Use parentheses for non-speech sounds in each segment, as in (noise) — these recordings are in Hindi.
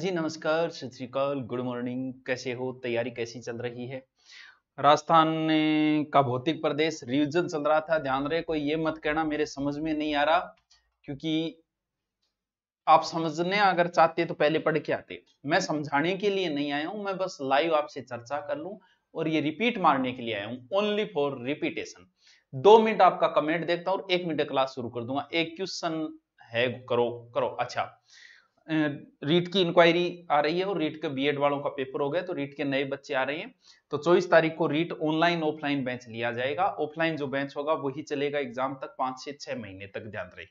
जी नमस्कार सत श्रीकाल गुड मॉर्निंग कैसे हो तैयारी कैसी चल रही है राजस्थान का भौतिक प्रदेश रिविजन चल रहा था ध्यान रहे कोई ये मत कहना मेरे समझ में नहीं आ रहा क्योंकि आप समझने अगर चाहते तो पहले पढ़ के आते मैं समझाने के लिए नहीं आया हूं मैं बस लाइव आपसे चर्चा कर लू और ये रिपीट मारने के लिए आया हूं ओनली फॉर रिपीटेशन दो मिनट आपका कमेंट देखता हूं और एक मिनट क्लास शुरू कर दूंगा एक क्वेश्चन है करो करो अच्छा रीट की इंक्वायरी आ रही है और रीट के बीएड वालों का पेपर हो गया तो रीट के नए बच्चे आ रहे हैं तो 24 तारीख को रीट ऑनलाइन ऑफलाइन बेंच लिया जाएगा ऑफलाइन जो बेंच होगा वही चलेगा एग्जाम तक पांच से छह महीने तक ध्यान रहे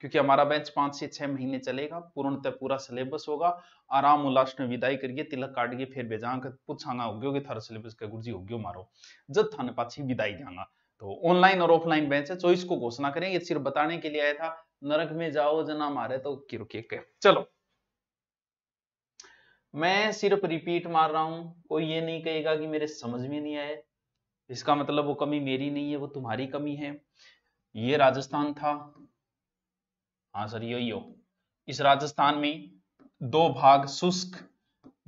क्योंकि हमारा बेंच पांच से छह महीने चलेगा पूर्णतः पूरा सिलेबस होगा आराम उल्लास में विदाई करिए तिलक काट के फिर बेजांग पूछांगा उग्यो कि थारा सिलेबस का गुरुजी होग्यो मारो जब थाने पाछी विदाई जाना तो ऑनलाइन और ऑफलाइन बेंच है चौबीस को घोषणा करें ये सिर्फ बताने के लिए आया था नरक में जाओ जना मारे तो रुके के चलो मैं सिर्फ रिपीट मार रहा हूं कोई ये नहीं कहेगा कि मेरे समझ में नहीं आए इसका मतलब वो कमी मेरी नहीं है वो तुम्हारी कमी है ये राजस्थान था हाँ सर यही हो इस राजस्थान में दो भाग शुष्क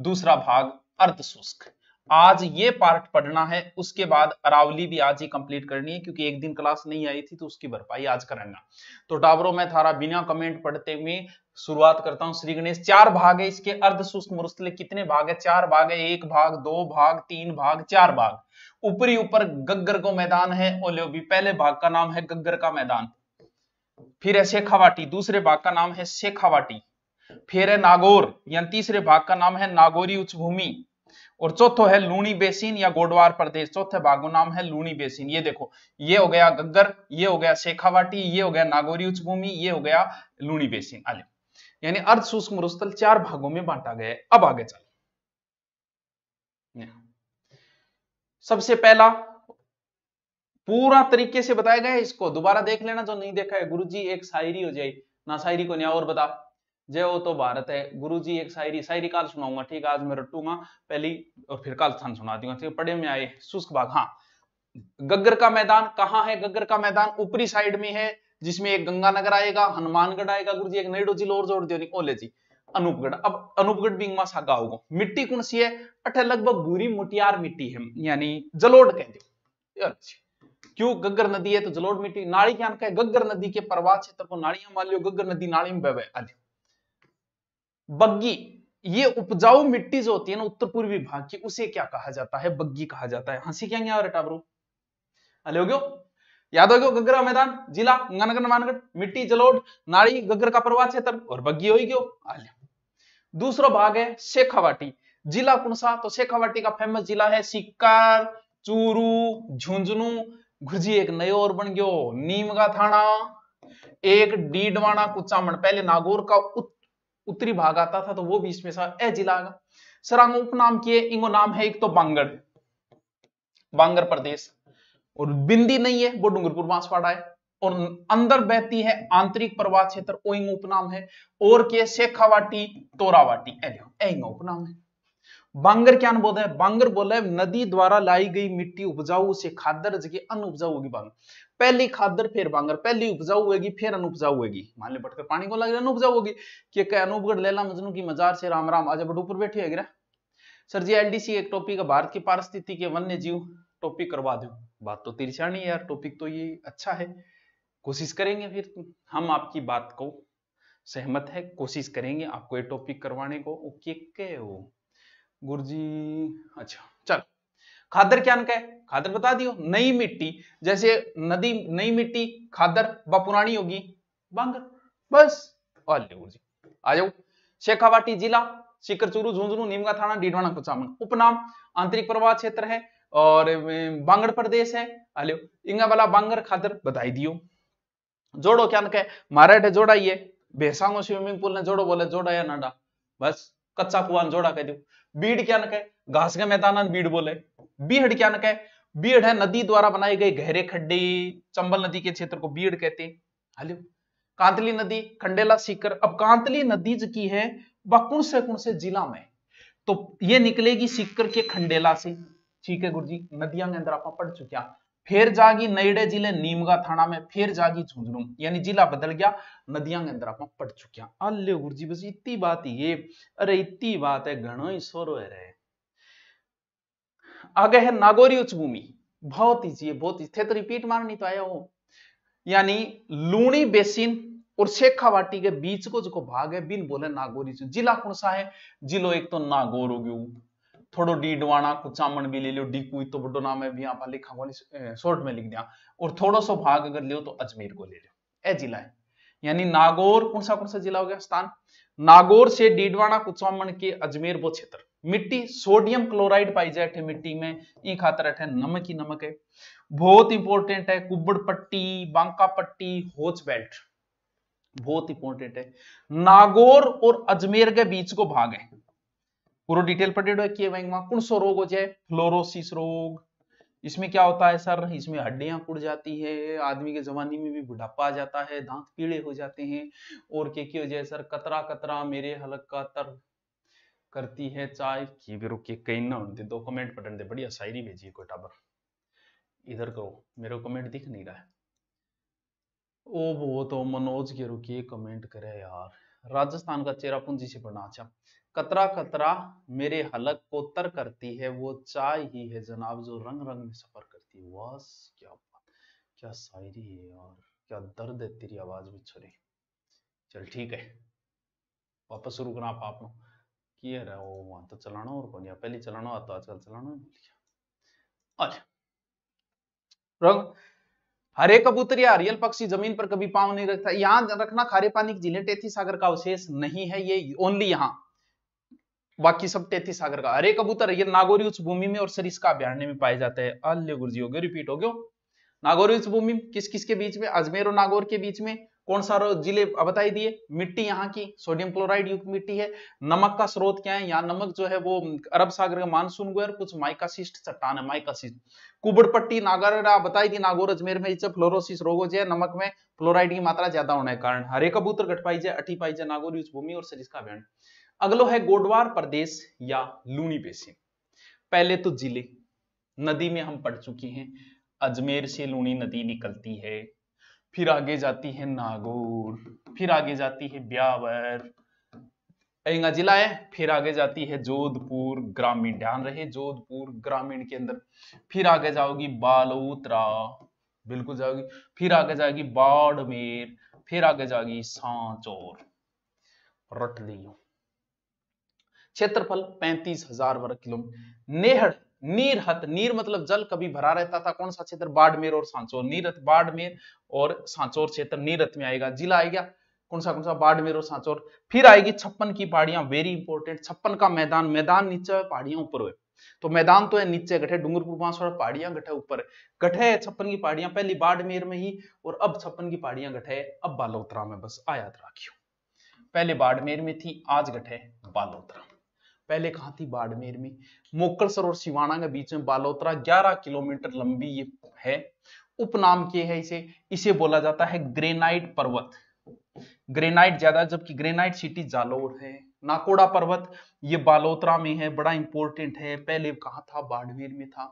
दूसरा भाग अर्ध शुष्क आज ये पार्ट पढ़ना है उसके बाद अरावली भी आज ही कंप्लीट करनी है क्योंकि एक दिन क्लास नहीं आई थी तो उसकी भरपाई आज करेंगे तो डाबरों में थारा बिना कमेंट पढ़ते हुए शुरुआत करता हूं श्री गणेश चार भाग है इसके अर्ध शुष्क मरुस्थले कितने भाग है चार भाग है एक भाग दो भाग तीन भाग चार भाग ऊपरी ऊपर गग्गर को मैदान है भी पहले भाग का नाम है गग्गर का मैदान फिर है शेखावाटी दूसरे भाग का नाम है शेखावाटी फिर है नागौर या तीसरे भाग का नाम है नागौरी उच्च भूमि और चौथो है लूणी बेसिन या गोडवार प्रदेश चौथे भाग का नाम है लूणी बेसिन ये देखो ये हो गया गग्गर ये हो गया शेखावाटी ये हो गया नागौरी उच्च भूमि ये हो गया लूणी बेसिन आले यानी अर्ध शुष्क मरुस्थल चार भागों में बांटा गया है अब आगे चल सबसे पहला पूरा तरीके से बताया गया है इसको दोबारा देख लेना जो नहीं देखा है गुरुजी एक शायरी हो जाए ना शायरी को न्या और बता जय हो तो भारत है गुरु जी एक शायरी शायरी काल सुनाऊंगा ठीक आज मैं रटूंगा पहली और फिर काल स्थान सुना दूंगा ठीक पड़े में आए शुष्क बाघ हाँ गग्गर का मैदान कहाँ है गग्गर का मैदान ऊपरी साइड में है जिसमें एक गंगानगर आएगा हनुमानगढ़ आएगा गुरु जी एक नेडो जिलो और जोड़ दियो ओले जी अनूपगढ़ अब अनूपगढ़ भी सागा होगा मिट्टी कौन सी है अठे लगभग भूरी मुटियार मिट्टी है यानी जलोड कह दो क्यों गग्गर नदी है तो जलोड मिट्टी नाड़ी क्या है गग्गर नदी के प्रवाह क्षेत्र को नाड़िया मान लियो गग्गर नदी नाड़ी में बह आदि बग्गी ये उपजाऊ मिट्टी जो होती है ना उत्तर पूर्वी भाग की उसे क्या कहा जाता है बग्गी कहा जाता है हंसी क्या और टाबरू अले हो गयो याद हो गयो गगरा मैदान जिला गनगन मानगढ़ मिट्टी जलोड नाड़ी गगर का प्रवाह क्षेत्र और बग्गी हो गयो आले दूसरा भाग है शेखावाटी जिला कुणसा तो शेखावाटी का फेमस जिला है सिक्कर चूरू झुंझुनू घुर्जी एक नयो और बन गयो नीमगा थाना एक डीडवाना कुचामण पहले नागौर का उत्तर उत्तरी भाग आता था तो वो भी इसमें सा ए जिला आएगा सरांग उपनाम किए इनको नाम है एक तो बांगड़ बांगर प्रदेश और बिंदी नहीं है वो डूंगरपुर बांसवाड़ा है और अंदर बहती है आंतरिक प्रवाह क्षेत्र ओइंग उपनाम है और के शेखावाटी तोरावाटी एंग उपनाम है बांगर क्या है बांगर बोला है नदी द्वारा लाई गई मिट्टी उपजाऊ से खादर जगह अन उपजाऊ होगी बांगर पहली खादर फिर बांगर पहली उपजाऊ होगी फिर अन उपजाऊ होगी मान ले बटकर पानी को लग रहा उपजाऊ होगी कि अनूपगढ़ लेला मजनू की मजार से राम राम आज बट ऊपर बैठी है सर जी एल एक टॉपिक है भारत की पारिस्थिति के वन्य जीव टॉपिक करवा दो बात तो तिरछाणी है यार टॉपिक तो ये अच्छा है कोशिश करेंगे फिर हम आपकी बात को सहमत है कोशिश करेंगे आपको ये टॉपिक करवाने को ओके के हो गुर्जी अच्छा चल खादर क्या है खादर बता दियो नई मिट्टी जैसे नदी नई मिट्टी खादर व पुरानी होगी बंग बस और आ जाओ शेखावाटी जिला सिकरचूरू झुंझुनू नीमगा थाना डीडवाना कुचामन उपनाम आंतरिक प्रवाह क्षेत्र है और बांगड़ प्रदेश है आलो इंगा वाला बांगड़ खादर बताई दियो जोड़ो क्या अंक है मारा जोड़ा ये भेसांगो स्विमिंग पूल ने जोड़ो बोले जोड़ा या नाडा बस कच्चा कुआन जोड़ा कह दू बीड क्या नक है घास का मैदान बीड बोले बीहड़ क्या नक है बीड है नदी द्वारा बनाए गए गहरे खड्डे चंबल नदी के क्षेत्र को बीड कहते हैं हलो कांतली नदी खंडेला सीकर अब कांतली नदी जो की है वह कुण से कुण से जिला में तो ये निकलेगी सीकर के खंडेला से ठीक है गुरु जी नदियां के अंदर आप पढ़ चुके हैं फिर जागी नईडे जिले नीमगा थाना में फिर जागी झुंझुनू यानी जिला बदल गया नदियां के अंदर आप पड़ चुकिया अल्ले जी बस इतनी बात ये अरे इतनी बात है गण ही सोरो आगे है नागौरी उच्च भूमि बहुत ही चाहिए बहुत ही थे तो रिपीट मारनी तो आया हो यानी लूणी बेसिन और शेखावाटी के बीच को जो भाग है बिन बोले नागौरी जिला कौन सा है जिलो एक तो नागौर हो गया डी डवाना कुछ चामन भी ले लो डी कुई तो बड़ो नाम है भी यहाँ पर लिखा हुआ शॉर्ट में लिख दिया और थोड़ा सा भाग अगर लियो तो अजमेर को ले लो ए जिला है यानी नागौर कौन सा कौन सा जिला हो गया स्थान नागौर से डीडवाणा कुचामण के अजमेर वो क्षेत्र मिट्टी सोडियम क्लोराइड पाई जाए थे मिट्टी में ई खातर अठे नमक ही नमक है बहुत इंपॉर्टेंट है कुब्बड़ पट्टी बांका पट्टी होच बेल्ट बहुत इंपॉर्टेंट है नागौर और अजमेर के बीच को भाग है पूरा डिटेल पटेडो किए बैंक में कौन सो रोग हो जाए फ्लोरोसिस रोग इसमें क्या होता है सर इसमें हड्डियां कुड़ जाती है आदमी के जवानी में भी बुढ़ापा आ जाता है दांत पीले हो जाते हैं और के की वजह सर कतरा कतरा मेरे हलक का तर करती है चाय की भी रुक कहीं ना होते दो कमेंट पटन दे बढ़िया शायरी भेजिए कोई टाबर इधर करो मेरा कमेंट दिख नहीं रहा है ओ वो तो मनोज के रुकिए कमेंट करे यार राजस्थान का चेरापूंजी से पढ़ना अच्छा कतरा कतरा मेरे हलक को तर करती है वो चाय ही है जनाब जो रंग रंग में सफर करती है वास क्या बात क्या शायरी है यार क्या दर्द है तेरी आवाज में छोरे चल ठीक है वापस शुरू करना आप आपने किया रहा वो वहां तो चलाना और कौन पहले चलाना आता तो आजकल चलाना अच्छा हरे कबूतर या हरियल पक्षी जमीन पर कभी पांव नहीं रखता यहां रखना खारे पानी की झीलें टेथी सागर का अवशेष नहीं है ये ओनली यहाँ बाकी सब तैतीस सागर का अरे कबूतर ये नागौरी उच्च भूमि में और सरिस्का अभ्यारण्य में पाए जाते हैं अल्ले गुरुजी हो गए रिपीट हो गयो नागौरी उच्च भूमि किस किस के बीच में अजमेर और नागौर के बीच में कौन सा जिले बताई दिए मिट्टी यहाँ की सोडियम क्लोराइड युक्त मिट्टी है नमक का स्रोत क्या है यहाँ नमक जो है वो अरब सागर का मानसून गुहर कुछ माइकासिस्ट चट्टान है माइकासिस्ट कुबड़पट्टी नागरा बताई दी नागौर अजमेर में फ्लोरोसिस रोग हो जाए नमक में फ्लोराइड की मात्रा ज्यादा होने के कारण हरे कबूतर घट पाई जाए अठी पाई जाए नागौर भूमि और सरिस्का अभियान अगलो है गोडवार प्रदेश या लूनी बेसिन पहले तो जिले नदी में हम पढ़ चुके हैं अजमेर से लूनी नदी निकलती है फिर आगे जाती है नागौर फिर आगे जाती है ब्यावर अंगा जिला है फिर आगे जाती है जोधपुर ग्रामीण ध्यान रहे जोधपुर ग्रामीण के अंदर फिर आगे जाओगी बालोतरा बिल्कुल जाओगी फिर आगे जाएगी बाड़मेर फिर आगे जाएगी सांचौर रट क्षेत्रफल पैंतीस हजार वर्ग किलोमीटर नेहड़ नीरहत नीर मतलब जल कभी भरा रहता था कौन सा क्षेत्र बाड़मेर और सांचौर नीरहत बाड़मेर और सांचौर क्षेत्र नीरहत में आएगा जिला आएगा कौन सा कौन सा बाड़मेर और सांचौर फिर आएगी छप्पन की पहाड़ियां वेरी इंपॉर्टेंट छप्पन का मैदान मैदान नीचे पहाड़ियां ऊपर हुए तो मैदान तो है नीचे गठे डूंगरपुर बांसवाड़ा पहाड़ियां गठे ऊपर गठे छप्पन की पहाड़ियां पहली बाड़मेर में ही और अब छप्पन की पहाड़ियां गठे अब बालोतरा में बस आयात राखियो पहले बाड़मेर में थी आज गठे बालोतरा पहले कहा थी बाड़मेर में मोकरसर और सिवाना के बीच में बालोतरा 11 किलोमीटर लंबी ये है उपनाम के है इसे इसे बोला जाता है ग्रेनाइट पर्वत ग्रेनाइट ज्यादा जबकि ग्रेनाइट सिटी जालोर है नाकोड़ा पर्वत ये बालोतरा में है बड़ा इंपॉर्टेंट है पहले कहा था बाडमेर में था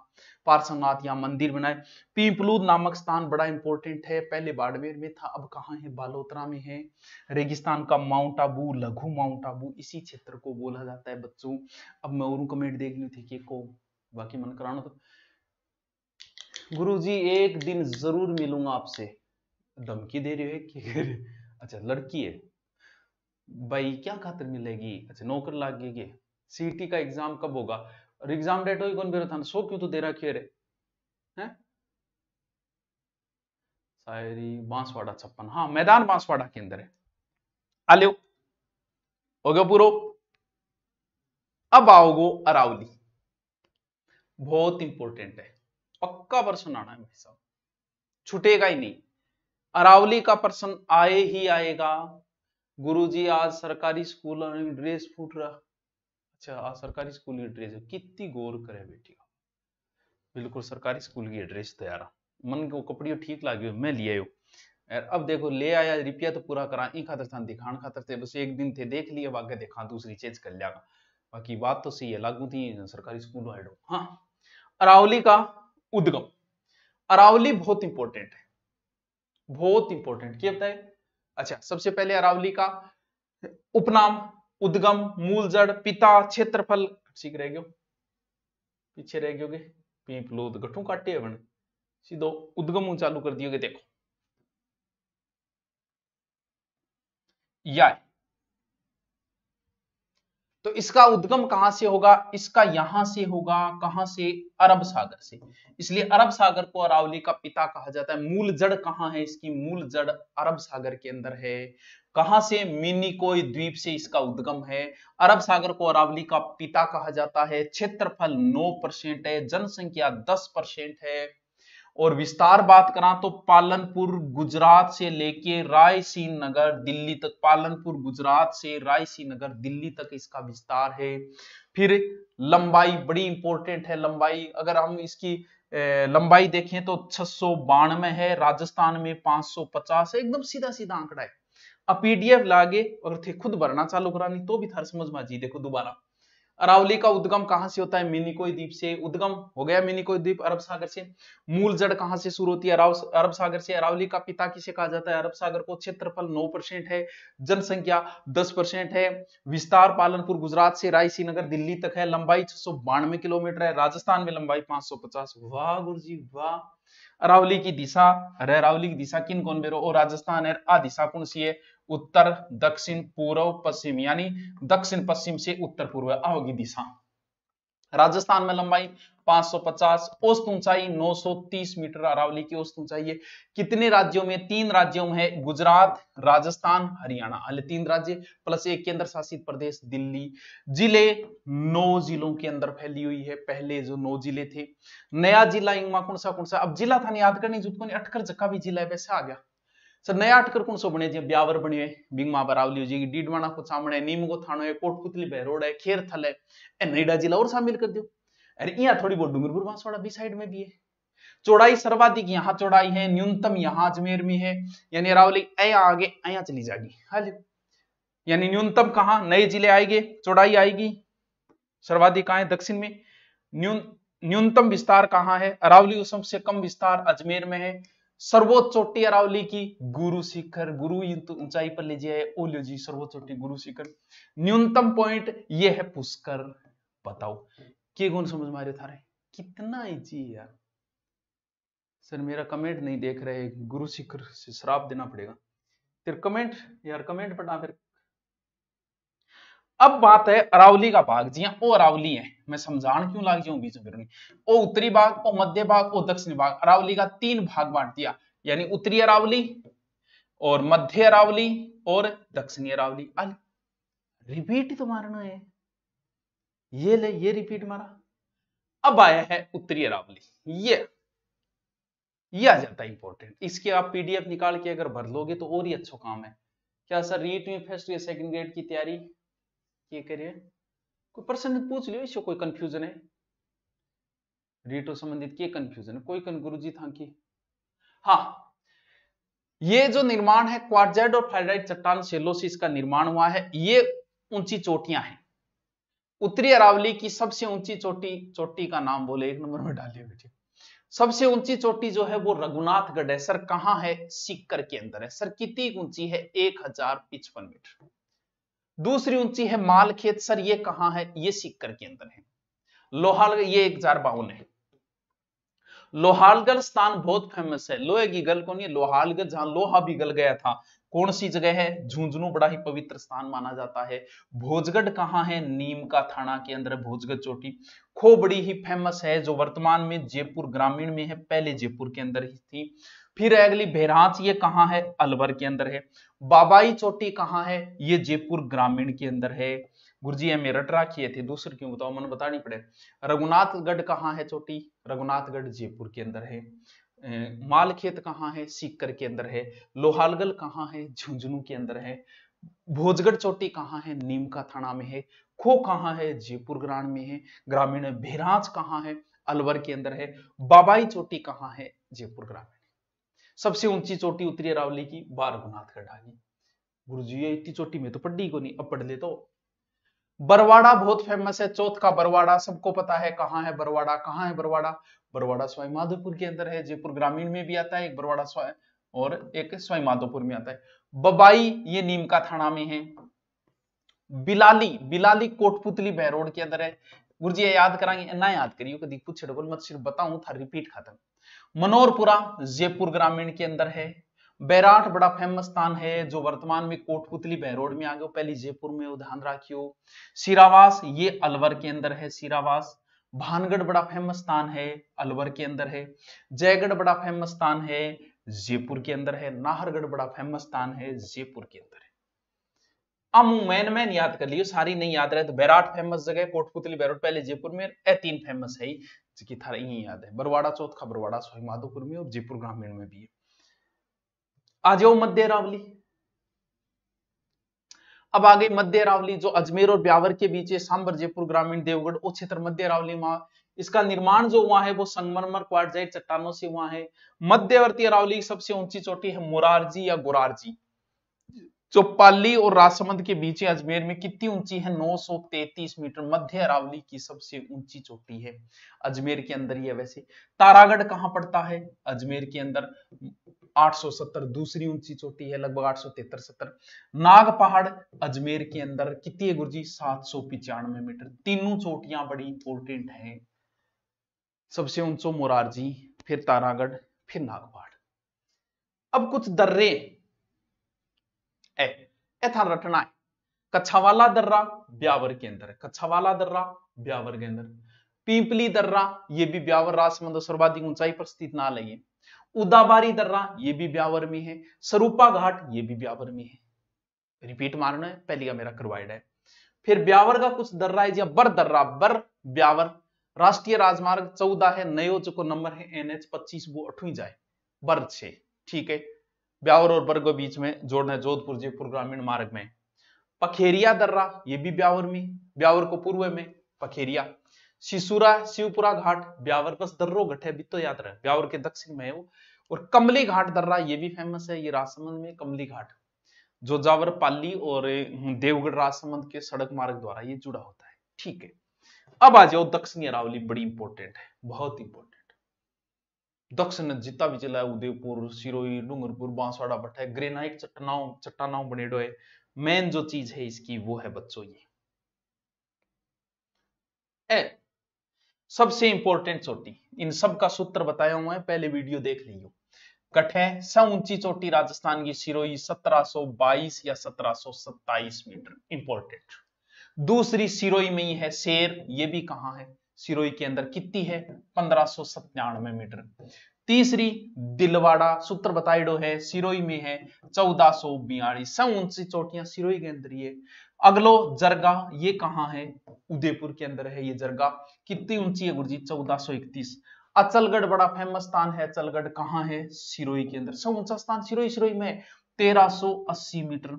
पार्सनाथ या मंदिर बनाए पीपलूद नामक स्थान बड़ा इंपॉर्टेंट है पहले बाड़मेर में था अब कहा है बालोतरा में है रेगिस्तान का माउंट आबू लघु माउंट आबू इसी क्षेत्र को बोला जाता है बच्चों अब मैं और कमेंट देख ली थी को बाकी मन कराना तो जी एक दिन जरूर मिलूंगा आपसे धमकी दे रही है कि अच्छा लड़की है भाई क्या खातर मिलेगी अच्छा नौकर लागेगी सीटी का एग्जाम कब होगा और एग्जाम डेट हो कौन बेरो था सो क्यों तो दे रखी है हैं बांसवाड़ा छप्पन हाँ मैदान बांसवाड़ा के अंदर है आलियो हो गया पूरो अब आओगो अरावली बहुत इंपॉर्टेंट है पक्का प्रश्न आना है भाई साहब छुटेगा ही नहीं अरावली का प्रश्न आए ही आएगा गुरुजी आज सरकारी स्कूल ड्रेस फूट रहा अच्छा आज सरकारी स्कूल की ड्रेस कितनी गौर करे बेटी बिल्कुल सरकारी स्कूल की ड्रेस तैयार मन को कपड़ियों ठीक लागे मैं ले आयो यार अब देखो ले आया रिपिया तो पूरा करा इन खातर था दिखाने खातर थे बस एक दिन थे देख लिया वागे देखा दूसरी चेंज कर लिया बाकी बात तो सही है लागू थी सरकारी स्कूल हाँ अरावली का उद्गम अरावली बहुत इंपॉर्टेंट है बहुत इंपॉर्टेंट क्या बताए अच्छा सबसे पहले अरावली का उपनाम उद्गम मूल जड़ पिता क्षेत्रफल सीख रह गयो पीछे रह गयोगे पीपलोद गठू काटे बने सीधो उद्गम चालू कर दियोगे देखो या तो इसका उद्गम कहां से होगा इसका यहां से होगा कहां से अरब सागर से इसलिए अरब सागर को अरावली का पिता कहा जाता है मूल जड़ कहां है इसकी मूल जड़ अरब सागर के अंदर है कहां से कोई द्वीप से इसका उद्गम है अरब सागर को अरावली का पिता कहा जाता है क्षेत्रफल 9 परसेंट है जनसंख्या 10 परसेंट है और विस्तार बात करा तो पालनपुर गुजरात से लेके रायसीन नगर दिल्ली तक पालनपुर गुजरात से रायसीन नगर दिल्ली तक इसका विस्तार है फिर लंबाई बड़ी इंपॉर्टेंट है लंबाई अगर हम इसकी लंबाई देखें तो छह है राजस्थान में 550 है एकदम सीधा सीधा आंकड़ा है अब पीडीएफ लागे अगर थे खुद भरना चालू करानी तो भी थर समझ में जी देखो दोबारा अरावली का उद्गम कहां से होता है मिनिकोई द्वीप से उद्गम हो गया मिनिकोई द्वीप अरब सागर से मूल जड़ कहां से शुरू होती है अरब सागर से अरावली का पिता किसे कहा जाता है अरब सागर को क्षेत्रफल 9 परसेंट है जनसंख्या 10 परसेंट है विस्तार पालनपुर गुजरात से रायसीनगर दिल्ली तक है लंबाई छह किलोमीटर है राजस्थान में लंबाई पांच वाह गुरु जी वाह अरावली की दिशा अरे अरावली की दिशा किन कौन बेरो और राजस्थान है आ दिशा कौन सी है उत्तर दक्षिण पूर्व पश्चिम यानी दक्षिण पश्चिम से उत्तर पूर्व आओगी दिशा राजस्थान में लंबाई 550 औसत ऊंचाई 930 मीटर अरावली की औसत ऊंचाई है कितने राज्यों में तीन राज्यों में है गुजरात राजस्थान हरियाणा अल तीन राज्य प्लस एक केंद्र शासित प्रदेश दिल्ली जिले नौ जिलों के अंदर फैली हुई है पहले जो नौ जिले थे नया जिला इंगमा कौन सा कौन सा अब जिला था याद करनी जो को अटकर जक्का भी जिला है वैसे आ गया सर नया अटकर कौन सो बने બને છે બ્યાવર બન્યો ભીંગમાં બરાવલી जी डीडवाना को सामने नीम को थानो है कोटपुतली बहरोड़ है खेर थल है ए नईडा जिला और शामिल कर दियो अरे यहाँ थोड़ी बहुत डूंगरपुर बांसवाड़ा भी साइड में भी है चौड़ाई सर्वाधिक यहाँ चौड़ाई है न्यूनतम यहाँ अजमेर में है यानी अरावली ए आगे अया चली जाएगी हाल यानी न्यूनतम कहा नए जिले आएंगे चौड़ाई आएगी सर्वाधिक आए दक्षिण में न्यून न्यूनतम विस्तार कहाँ है अरावली उसम से कम विस्तार अजमेर में है सर्वोच्च चोटी अरावली की गुरु शिखर गुरु ऊंचाई पर ले जाए ओलियो जी सर्वोच्च चोटी गुरु शिखर न्यूनतम पॉइंट ये है पुष्कर बताओ के गुण समझ मारे था रहे कितना इजी यार सर मेरा कमेंट नहीं देख रहे गुरु शिखर से श्राप देना पड़ेगा तेरे कमेंट यार कमेंट पढ़ना फिर अब बात है अरावली का भाग जी हाँ वो अरावली है मैं समझान क्यों लाग जाऊ बीच में ओ उत्तरी भाग ओ मध्य भाग ओ दक्षिणी भाग अरावली का तीन भाग बांट दिया यानी उत्तरी अरावली और मध्य अरावली और दक्षिणी अरावली अल रिपीट तो मारना है ये ले ये रिपीट मारा अब आया है उत्तरी अरावली ये ये आ जाता है इंपॉर्टेंट इसके आप पीडीएफ निकाल के अगर भर लोगे तो और ही अच्छा काम है क्या सर रीट में फर्स्ट या सेकंड ग्रेड की तैयारी ये करिए कोई प्रश्न पूछ लियो इससे कोई कंफ्यूजन है रीटो संबंधित के कंफ्यूजन कोई कन गुरु जी था कि हाँ ये जो निर्माण है क्वारजेड और फाइलराइट चट्टान शेलों से इसका निर्माण हुआ है ये ऊंची चोटियां हैं उत्तरी अरावली की सबसे ऊंची चोटी चोटी का नाम बोले एक नंबर में डालिए बेटे सबसे ऊंची चोटी जो है वो रघुनाथगढ़ है सर कहां है सीकर के अंदर है सर कितनी ऊंची है एक हजार पिचपन मीटर दूसरी ऊंची है मालखेत सर ये कहां है ये सीकर के अंदर है लोहाल ये एक हजार बावन है लोहालगढ़ स्थान बहुत फेमस है लोहे की गल को नहीं लोहालगढ़ जहां लोहा भी गल गया था कौन सी जगह है झुंझुनू बड़ा ही पवित्र स्थान माना जाता है भोजगढ़ कहाँ है नीम का थाना के अंदर भोजगढ़ चोटी खो बड़ी ही फेमस है जो वर्तमान में जयपुर ग्रामीण में है पहले जयपुर के अंदर ही थी फिर अगली भेराच ये कहाँ है अलवर के अंदर है बाबाई चोटी कहाँ है ये जयपुर ग्रामीण के अंदर है गुरुजी हमें मेरठ राखिए थे दूसरे क्यों बताओ मन बतानी पड़े रघुनाथगढ़ कहाँ है चोटी रघुनाथगढ़ जयपुर के अंदर है मालखेत कहाँ है सीकर के अंदर है लोहालगल कहाँ है झुंझुनू के अंदर है भोजगढ़ चोटी कहाँ है नीमका थाना में है खो कहाँ है जयपुर ग्राम में है ग्रामीण भेराज कहाँ है अलवर के अंदर है बाबाई चोटी कहाँ है जयपुर ग्राम सबसे ऊंची चोटी उतरी अरावली की बार गुनाथ का गुरु जी ये इतनी चोटी में तो पडी को नहीं अब पढ़ ले तो बरवाड़ा बहुत फेमस है चौथ का बरवाड़ा सबको पता है कहाँ है बरवाड़ा कहाँ है बरवाड़ा बरवाड़ा स्वाई माधोपुर के अंदर है जयपुर ग्रामीण में भी आता है एक बरवाड़ा स्वाई और एक स्वाई माधोपुर में आता है बबाई ये नीमका थाना में है बिलाली बिलाली कोटपुतली बहरोड के अंदर है गुरुजी याद कराएंगे ना याद करियो कभी पूछे मत सिर्फ बताऊं था रिपीट खत्म मनोरपुरा जयपुर ग्रामीण के अंदर है बैराट बड़ा फेमस स्थान है जो वर्तमान में कोटपुतली बैरोड में आ गए पहले जयपुर में उदाहरण रखियो सिरावास ये अलवर के अंदर है सिरावास भानगढ़ बड़ा फेमस स्थान है अलवर के अंदर है जयगढ़ बड़ा फेमस स्थान है जयपुर के अंदर है नाहरगढ़ बड़ा फेमस स्थान है जयपुर के अंदर है अमूमैन मैन याद कर लियो सारी नहीं याद रहे तो बैराट फेमस जगह कोटपुतली बैराट पहले जयपुर में ए तीन फेमस है ही जिसकी थारा यही याद है बरवाड़ा चौथ का बरवाड़ा सोई माधोपुर में और जयपुर ग्रामीण में भी है आ जाओ मध्य रावली अब आगे मध्य रावली जो अजमेर और ब्यावर के बीच है सांबर जयपुर ग्रामीण देवगढ़ वो क्षेत्र मध्य रावली में इसका निर्माण जो हुआ है वो संगमरमर क्वार्टजाइट चट्टानों से हुआ है मध्यवर्ती अरावली की सबसे ऊंची चोटी है मुरारजी या गुरारजी जो पाली और राजसमंद के बीच अजमेर में कितनी ऊंची है 933 मीटर मध्य अरावली की सबसे ऊंची चोटी है अजमेर के अंदर ही है वैसे तारागढ़ कहाँ पड़ता है अजमेर के अंदर 870 दूसरी ऊंची चोटी है लगभग आठ सौ सत्तर नाग पहाड़ अजमेर के अंदर कितनी है गुरुजी सात सौ पिचानवे मीटर तीनों चोटियां बड़ी इंपोर्टेंट है सबसे ऊंचो मोरारजी फिर तारागढ़ फिर नागपहाड़ अब कुछ दर्रे ए एथान रटना है कछावाला दर्रा ब्यावर के अंदर है कछावाला दर्रा ब्यावर के अंदर पीपली दर्रा ये भी ब्यावर राजसमंद सर्वाधिक ऊंचाई पर स्थित ना है उदाबारी दर्रा ये भी ब्यावर में है सरूपा घाट ये भी ब्यावर में है रिपीट मारना है पहली का मेरा करवाइड है फिर ब्यावर का कुछ दर्रा है जी बर दर्रा बर ब्यावर राष्ट्रीय राजमार्ग चौदह है नयो जो नंबर है एन एच पच्चीस वो अठवीं जाए बर छे ठीक है ब्यावर और बर्ग बीच में जोड़ना है जोधपुर जयपुर ग्रामीण मार्ग में पखेरिया दर्रा ये भी ब्यावर में ब्यावर को पूर्व में पखेरिया शिशुरा शिवपुरा घाट ब्यावर बस दर्रो घटे भी तो याद रहे ब्यावर के दक्षिण में है वो और कमली घाट दर्रा ये भी फेमस है ये राजसमंद में कमली घाट जो जावर पाली और देवगढ़ राजसमंद के सड़क मार्ग द्वारा ये जुड़ा होता है ठीक है अब आ जाओ दक्षिणी अरावली बड़ी इंपॉर्टेंट है बहुत इंपॉर्टेंट दक्षिण जिता भी चला है उदयपुर सिरोही डूंगरपुर बांसवाड़ा भट्टा ग्रेनाइट चट्टानाओं चट्टानाव बनेडो है मेन जो चीज है इसकी वो है बच्चों ये ए, सबसे इंपॉर्टेंट चोटी इन सब का सूत्र बताया हुआ है पहले वीडियो देख लियो कट है सब ऊंची चोटी राजस्थान की सिरोही 1722 या 1727 मीटर इंपॉर्टेंट दूसरी सिरोई में ही है शेर ये भी कहा है सिरोई के अंदर कितनी है पंद्रह मीटर तीसरी दिलवाड़ा सूत्र बताइडो है सिरोई में है चौदह सौ बयालीस सी चोटियां सिरोई के अंदर ये अगलो जरगा ये कहा है उदयपुर के अंदर है ये जरगा कितनी ऊंची है गुरुजी चौदह सौ इकतीस अचलगढ़ बड़ा फेमस स्थान है अचलगढ़ कहाँ है सिरोई के अंदर सब ऊंचा स्थान सिरोई सिरोई में तेरह सौ अस्सी मीटर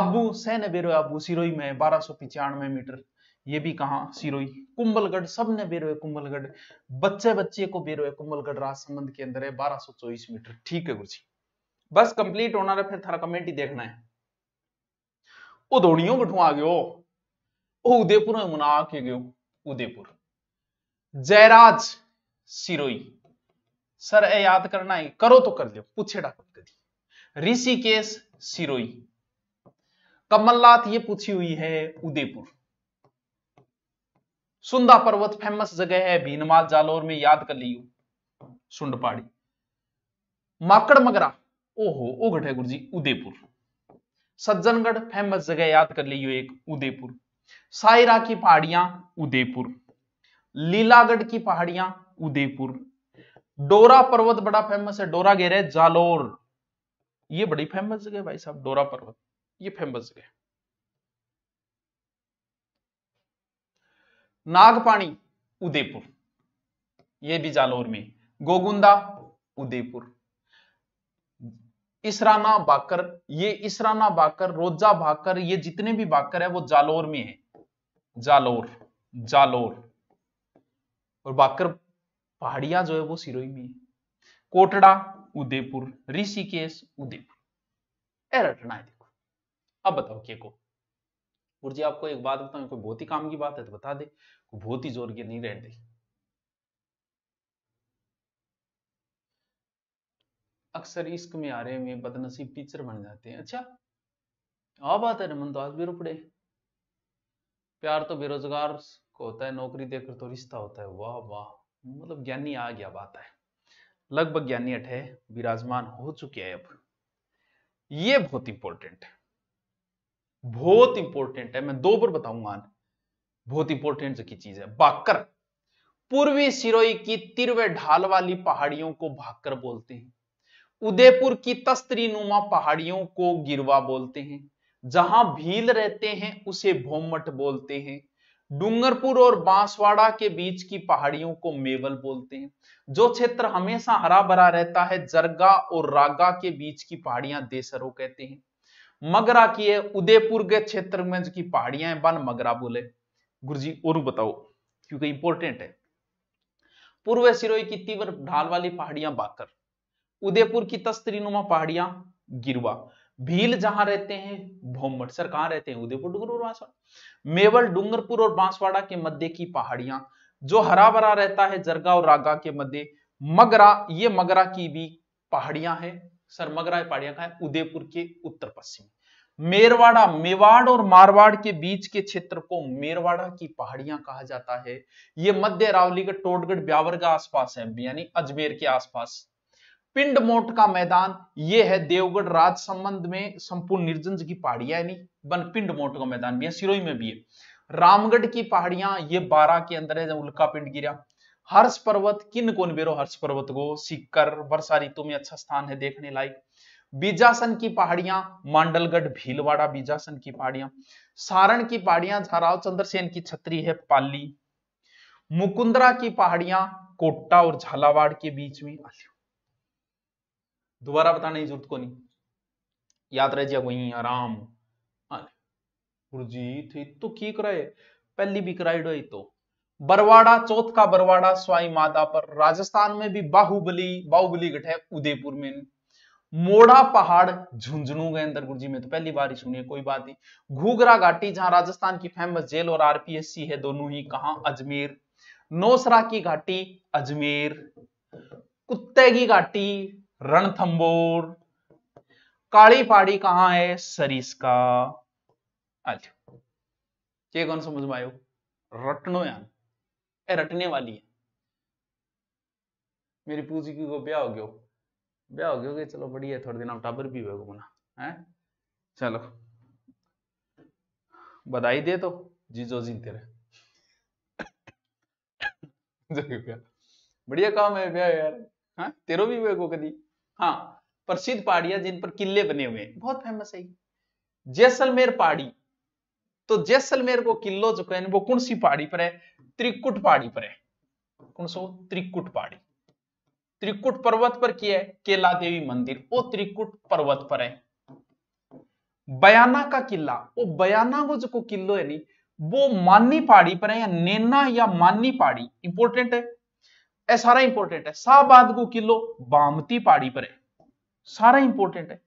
अबू सैन बेरो अबू सिरोई में बारह सौ पिचानवे मीटर ये भी कहा सिरोही कुंभलगढ़ सब ने बेरो कुंभलगढ़ बच्चे बच्चे को बेरो कुंभलगढ़ राजसमंद के अंदर है बारह मीटर ठीक है गुरु जी बस कंप्लीट होना रहा फिर थारा कमेंट ही देखना है ओ धोनियो आ गयो ओ उदयपुर में मुना के गयो उदयपुर जयराज सिरोई सर ए याद करना है करो तो कर लो पूछेड़ा तो कभी ऋषिकेश सिरोई कमलनाथ ये पूछी हुई है उदयपुर सुंदा पर्वत फेमस जगह है भीनमाल जालोर में याद कर लियो सुंडपाड़ी माकड़ मगरा ओहो ओ घटे गुरु जी उदयपुर सज्जनगढ़ फेमस जगह याद कर लियो एक उदयपुर सायरा की पहाड़ियां उदयपुर लीलागढ़ की पहाड़ियां उदयपुर डोरा पर्वत बड़ा फेमस है डोरा गेरे जालोर ये बड़ी फेमस जगह भाई साहब डोरा पर्वत ये फेमस जगह नागपाणी उदयपुर ये भी जालौर में गोगुंदा उदयपुर इसराना बाकर ये इसराना बाकर रोजा बाकर ये जितने भी बाकर है वो जालौर में है जालौर जालौर और बाकर पहाड़िया जो है वो सिरोही में है कोटड़ा उदयपुर ऋषिकेश उदयपुर रटना है देखो अब बताओ के को और जी आपको एक बात बताऊं कोई बहुत ही काम की बात है तो बता दे बहुत ही जोर की नहीं रहने दे अक्सर इश्क में आ रहे में बदनसीब टीचर बन जाते हैं अच्छा आ बात है रमन तो आज भी रुपड़े प्यार तो बेरोजगार को होता है नौकरी देकर तो रिश्ता होता है वाह वाह मतलब ज्ञानी आ गया बात है लगभग ज्ञानी अठे विराजमान हो चुके हैं अब ये बहुत इंपॉर्टेंट है बहुत इंपॉर्टेंट है मैं दो बार बताऊंगा बहुत इंपॉर्टेंट की चीज है भाकर पूर्वी सिरोई की तिरवे ढाल वाली पहाड़ियों को भाकर बोलते हैं उदयपुर की तस्तरी नुमा पहाड़ियों को गिरवा बोलते हैं जहां भील रहते हैं उसे भोमट बोलते हैं डूंगरपुर और बांसवाड़ा के बीच की पहाड़ियों को मेवल बोलते हैं जो क्षेत्र हमेशा हरा भरा रहता है जरगा और रागा के बीच की पहाड़ियां देसरो कहते हैं मगरा की है उदयपुर के क्षेत्र में जो की पहाड़ियां हैं बन मगरा बोले गुरु जी और बताओ क्योंकि इंपॉर्टेंट है पूर्व सिरोही की तीव्र ढाल वाली पहाड़ियां बाकर उदयपुर की तस्तरी नुमा पहाड़ियां गिरवा भील जहां रहते हैं भोमट सर कहां रहते हैं उदयपुर डूंगर और बांसवाड़ा मेवल डूंगरपुर और बांसवाड़ा के मध्य की पहाड़ियां जो हरा भरा रहता है जरगा और रागा के मध्य मगरा ये मगरा की भी पहाड़ियां हैं सरमगराय पहाड़ियां कहा है उदयपुर के उत्तर पश्चिम मेरवाड़ा मेवाड़ और मारवाड़ के बीच के क्षेत्र को मेरवाड़ा की पहाड़ियां कहा जाता है ये मध्य रावलीगढ़ टोटगढ़ ब्यावर का आसपास है यानी अजमेर के आसपास पिंड मोट का मैदान ये है देवगढ़ राज संबंध में संपूर्ण निर्जंज की पहाड़ियां यानी बन पिंड मोट का मैदान भी है सिरोही में भी है रामगढ़ की पहाड़ियां ये बारह के अंदर है जब उल्का पिंड गिरा हर्ष पर्वत किन को बेरो हर्ष पर्वत को सिक्कर वर्षा ऋतु में अच्छा स्थान है देखने लायक बीजासन की पहाड़ियां मांडलगढ़ भीलवाड़ा बीजासन की पहाड़ियां सारण की पहाड़ियां झाराव चंद्रसेन की छतरी है पाली मुकुंदरा की पहाड़ियां कोटा और झालावाड़ के बीच में दोबारा बताने की जरूरत को नहीं याद रह जाए वही आराम जी थे तो, तो की कराए पहली भी कराई डो तो बरवाड़ा चौथ का बरवाड़ा स्वाई माता पर राजस्थान में भी बाहुबली बाहुबली गठ है उदयपुर में मोड़ा पहाड़ झुंझुनू गए अंदर गुरुजी में तो पहली बार ही सुनिए कोई बात नहीं घूगरा घाटी जहां राजस्थान की फेमस जेल और आरपीएससी है दोनों ही कहा अजमेर नौसरा की घाटी अजमेर कुत्ते की घाटी रणथंबोर काली पहाड़ी कहां है सरीस का अच्छा ये कौन समझ में आयो रटनो यानी रटने वाली है मेरी पूजी की को ब्याह हो गयो ब्याह हो गयो चलो बढ़िया थोड़े दिन टाबर भी होगा मुना है चलो बधाई दे तो जीजो जी तेरे बढ़िया काम है ब्याह यार हाँ तेरो भी हुए कभी हाँ प्रसिद्ध पहाड़ियां जिन पर किले बने हुए हैं बहुत फेमस है जैसलमेर पहाड़ी तो जैसलमेर को किलो जो है वो कौन सी पहाड़ी पर है त्रिकुट पहाड़ी पर है कौन सो त्रिकुट पहाड़ी त्रिकुट पर्वत पर किया है केला देवी मंदिर वो त्रिकुट पर्वत पर है बयाना का किला वो बयाना को जो किलो है नी वो मानी पहाड़ी पर है या नेना या मानी पहाड़ी इंपोर्टेंट है ये सारा इंपोर्टेंट है शाहबाद को किलो बामती पहाड़ी पर है सारा इंपोर्टेंट है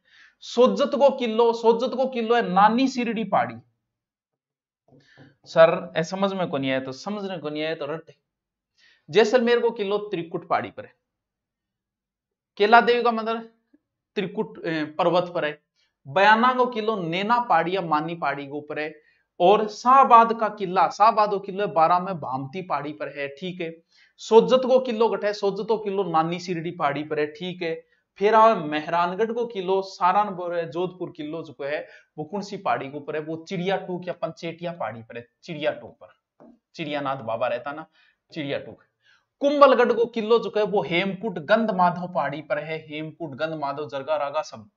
सोजत को किलो सोजत को किलो है नानी सिरडी पहाड़ी सर ए, समझ में को नहीं आया तो समझने को नहीं आया तो रटे जैसलमेर को किलो त्रिकुट पहाड़ी पर है केला देवी का मंदिर मतलब त्रिकुट पर्वत पर है बयाना को किलो नैना पहाड़ी या मानी पहाड़ी के ऊपर है और शाहबाद का किला शाहबाद किलो बारह में भामती पहाड़ी पर है ठीक है सोजत को किलो घटे सोजतो किलो नानी सिरडी पहाड़ी पर है ठीक है फिर आवे मेहरानगढ़ को किलो सारानपुर है जोधपुर किलो जो है वो कौन सी पहाड़ी के ऊपर है वो चिड़िया टूक या पंचेटिया पहाड़ी पर है चिड़िया टूक पर चिड़ियानाथ बाबा रहता ना चिड़िया टूक कुंभलगढ़ को किलो जो है वो हेमकुट गंधमाधव पहाड़ी पर है हेमकुट गंधमाधव जरगा रागा सब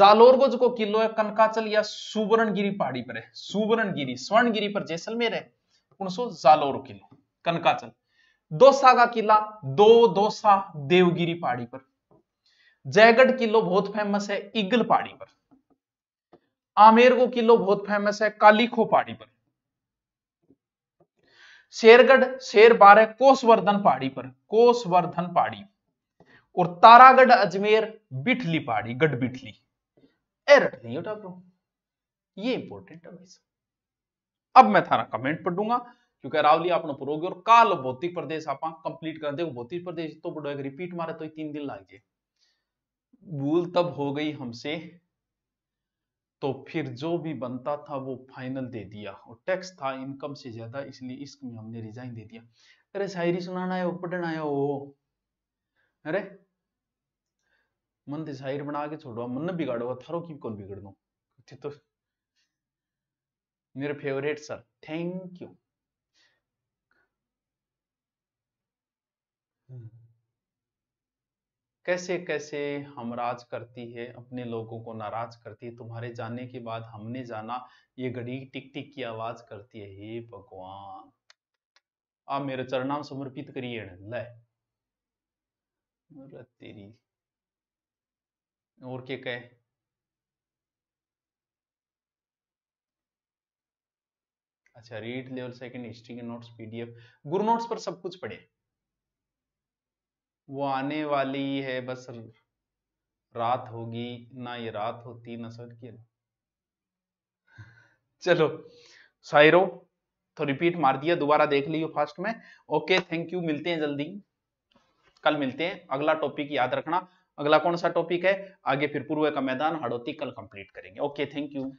जालोर को जो किलो है कनकाचल या सुवर्णगिरी पहाड़ी पर है सुवर्णगिरी स्वर्णगिरी पर जैसलमेर है सो जालोर किलो कनकाचल दोसा का किला दो दोसा देवगिरी पहाड़ी पर जयगढ़ किलो बहुत फेमस है ईगल पहाड़ी पर आमेर को किलो बहुत फेमस है कालीखो पहाड़ी पर शेरगढ़ शेर बार है कोसवर्धन पहाड़ी पर कोसवर्धन पहाड़ी और तारागढ़ अजमेर बिठली पहाड़ी गढ़ बिठली रट नहीं उठा प्रो ये इंपॉर्टेंट है अब मैं थारा कमेंट पढ़ूंगा क्योंकि रावली आपने पूरा और काल भौतिक प्रदेश आप कंप्लीट कर दे भौतिक प्रदेश तो बड़ो एक रिपीट मारे तो तीन दिन लाग जाए भूल तब हो गई हमसे तो फिर जो भी बनता था वो फाइनल दे दिया और टैक्स था इनकम से ज्यादा इसलिए इश्क में हमने रिजाइन दे दिया अरे शायरी सुनाना है पढ़ना आया हो अरे मन थे शायर बना के छोड़ो मन बिगाड़ो थारो की कौन बिगड़ दो तो मेरे फेवरेट सर थैंक यू कैसे कैसे हमराज करती है अपने लोगों को नाराज करती है तुम्हारे जाने के बाद हमने जाना ये घड़ी टिक टिक की आवाज करती है हे भगवान आप मेरे चरणाम समर्पित करिए तेरी और क्या कहे अच्छा रीड लेवल सेकंड हिस्ट्री के नोट्स पीडीएफ गुरु नोट्स पर सब कुछ पढ़े वो आने वाली है बस रात होगी ना ये रात होती ना सर की (laughs) चलो शायरो तो रिपीट मार दिया दोबारा देख लियो फास्ट में ओके थैंक यू मिलते हैं जल्दी कल मिलते हैं अगला टॉपिक याद रखना अगला कौन सा टॉपिक है आगे फिर पूर्व का मैदान हड़ौती कल कंप्लीट करेंगे ओके थैंक यू